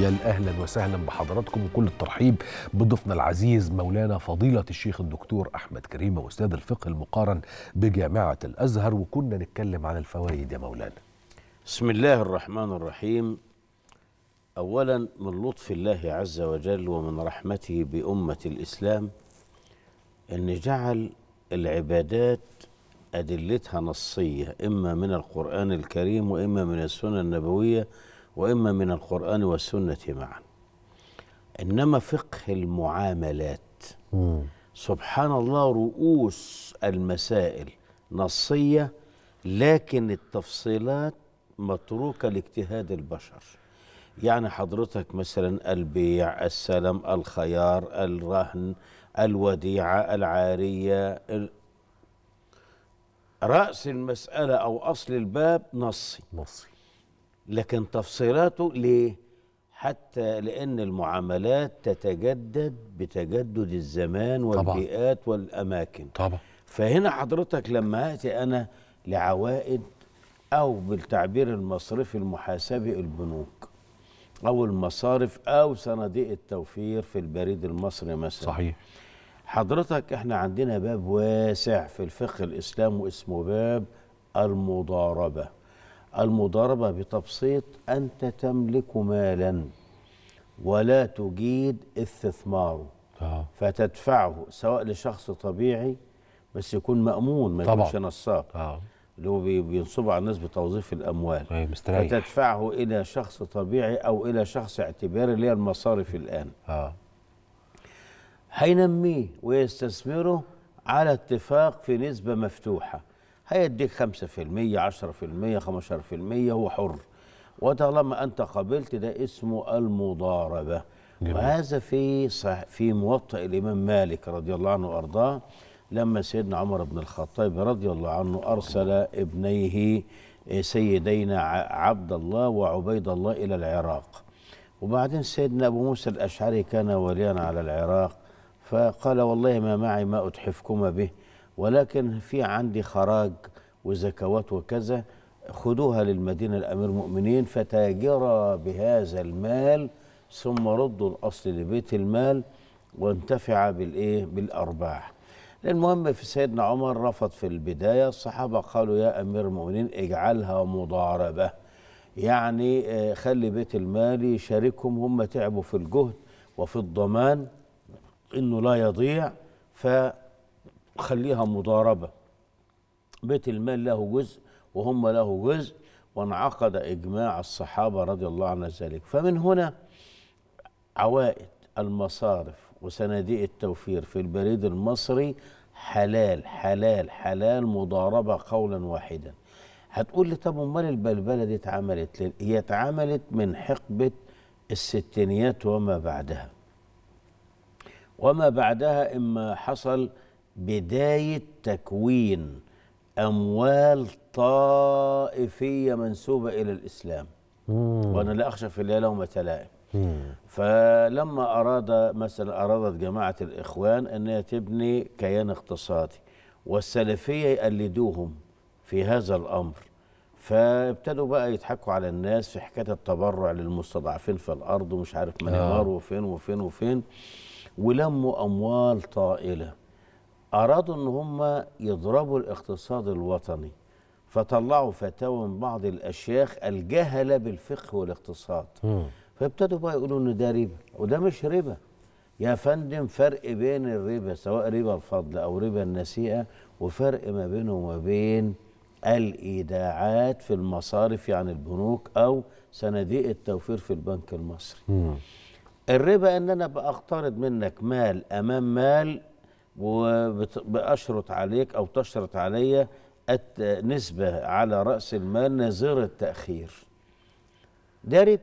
يا اهلا وسهلا بحضراتكم وكل الترحيب بضيفنا العزيز مولانا فضيله الشيخ الدكتور احمد كريم استاذ الفقه المقارن بجامعه الازهر وكنا نتكلم عن الفوائد يا مولانا. بسم الله الرحمن الرحيم. اولا من لطف الله عز وجل ومن رحمته بامه الاسلام ان جعل العبادات ادلتها نصيه اما من القران الكريم واما من السنه النبويه واما من القران والسنه معا انما فقه المعاملات مم. سبحان الله رؤوس المسائل نصيه لكن التفصيلات متروكه لاجتهاد البشر يعني حضرتك مثلا البيع السلم الخيار الرهن الوديعه العاريه راس المساله او اصل الباب نصي نصي لكن تفصيلاته ليه حتى لان المعاملات تتجدد بتجدد الزمان والبيئات طبعا. والاماكن طبعا فهنا حضرتك لما اتي انا لعوائد او بالتعبير المصرفي المحاسبي البنوك او المصارف او صناديق التوفير في البريد المصري مثلا صحيح حضرتك احنا عندنا باب واسع في الفقه الاسلام واسمه باب المضاربه المضاربة بتبسيط أنت تملك مالا ولا تجيد استثماره آه. فتدفعه سواء لشخص طبيعي بس يكون مأمون ما يكونش نصاب آه. اللي هو بينصبوا على الناس بتوظيف الأموال مستريح. فتدفعه إلى شخص طبيعي أو إلى شخص اعتباري اللي هي المصارف الآن آه. هينميه ويستثمره على اتفاق في نسبة مفتوحة هيديك 5% 10% 15% هو حر وطالما انت قبلت ده اسمه المضاربه جميل. وهذا في صح في موطئ الامام مالك رضي الله عنه وارضاه لما سيدنا عمر بن الخطاب رضي الله عنه ارسل ابنيه آه، سيدينا عبد الله وعبيد الله الى العراق وبعدين سيدنا ابو موسى الاشعري كان وليا على العراق فقال والله ما معي ما اتحفكما به ولكن في عندي خراج وزكوات وكذا خدوها للمدينة الأمير مؤمنين فتاجر بهذا المال ثم ردوا الأصل لبيت المال وانتفع بالإيه بالأرباح المهم في سيدنا عمر رفض في البداية الصحابة قالوا يا أمير المؤمنين اجعلها مضاربة يعني آه، خلي بيت المال يشاركهم هم تعبوا في الجهد وفي الضمان انه لا يضيع ف خليها مضاربة بيت المال له جزء وهم له جزء وانعقد إجماع الصحابة رضي الله عنهم ذلك فمن هنا عوائد المصارف وصناديق التوفير في البريد المصري حلال حلال حلال مضاربة قولا واحدا هتقول لي طب امال البلبله دي اتعملت ليه؟ هي اتعملت من حقبه الستينيات وما بعدها. وما بعدها اما حصل بداية تكوين أموال طائفية منسوبة إلى الإسلام مم. وأنا لا أخشى في الليل لومة لائم فلما أراد مثلا أرادت جماعة الإخوان أن تبني كيان اقتصادي والسلفية يقلدوهم في هذا الأمر فابتدوا بقى يضحكوا على الناس في حكاية التبرع للمستضعفين في الأرض ومش عارف من آه. وفين وفين وفين ولموا أموال طائلة أرادوا أن هم يضربوا الاقتصاد الوطني فطلعوا فتاوى من بعض الأشياخ الجهلة بالفقه والاقتصاد فابتدوا بقى يقولوا أن ده ربا وده مش ربا يا فندم فرق بين الربا سواء ربا الفضل أو ربا النسيئة وفرق ما بينه وما بين الإيداعات في المصارف يعني البنوك أو صناديق التوفير في البنك المصري الربا ان انا بقترض منك مال امام مال وبأشرط عليك أو تشرط علي نسبة على رأس المال نظير التأخير دارت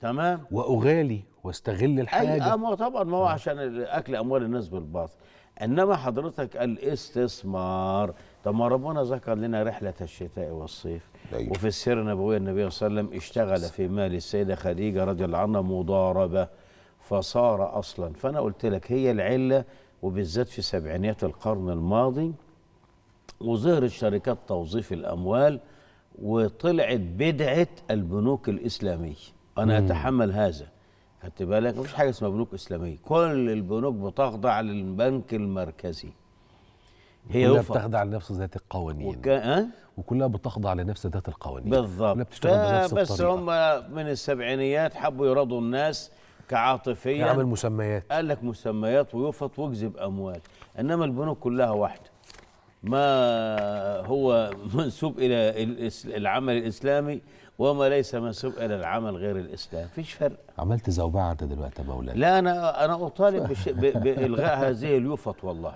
تمام وأغالي واستغل الحاجة أي آه، طبعا ما هو عشان أكل أموال الناس بالباطل إنما حضرتك الاستثمار طب ما ربنا ذكر لنا رحلة الشتاء والصيف دايب. وفي السيرة النبوية النبي صلى الله عليه وسلم اشتغل في مال السيدة خديجة رضي الله عنها مضاربة فصار أصلا فأنا قلت لك هي العلة وبالذات في سبعينيات القرن الماضي وظهرت شركات توظيف الأموال وطلعت بدعة البنوك الإسلامية أنا مم. أتحمل هذا خدت بالك مفيش حاجة اسمها بنوك إسلامية كل البنوك بتخضع للبنك المركزي هي كلها بتخضع لنفس ذات القوانين وك... أه؟ وكلها بتخضع لنفس ذات القوانين بالظبط بس هم من السبعينيات حبوا يرضوا الناس كعاطفيا يعمل مسميات قال لك مسميات ويفط ويكذب اموال انما البنوك كلها واحده ما هو منسوب الى العمل الاسلامي وما ليس منسوب الى العمل غير الاسلامي فيش فرق عملت زوبعه انت دلوقتي يا مولانا لا انا انا اطالب بالغاء هذه اليفط والله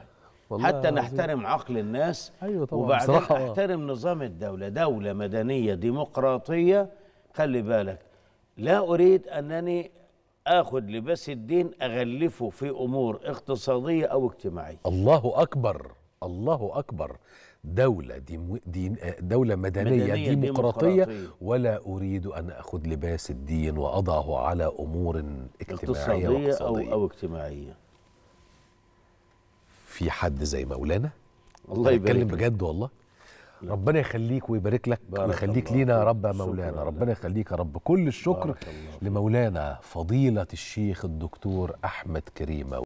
والله حتى نحترم عقل الناس أيوة طبعا وبعدين احترم نظام الدولة دولة مدنية ديمقراطية خلي بالك لا أريد أنني اخد لباس الدين اغلفه في امور اقتصاديه او اجتماعيه الله اكبر الله اكبر دولة ديمو دين دولة مدنية, مدنية ديمقراطية, ديمقراطية ولا أريد أن أخذ لباس الدين وأضعه على أمور اجتماعية اقتصادية أو, أو اجتماعية في حد زي مولانا الله يبارك بجد والله لك ربنا يخليك ويبارك لك ويخليك لينا يا رب يا مولانا ربنا يخليك يا رب كل الشكر لمولانا فضيله الشيخ الدكتور احمد كريمه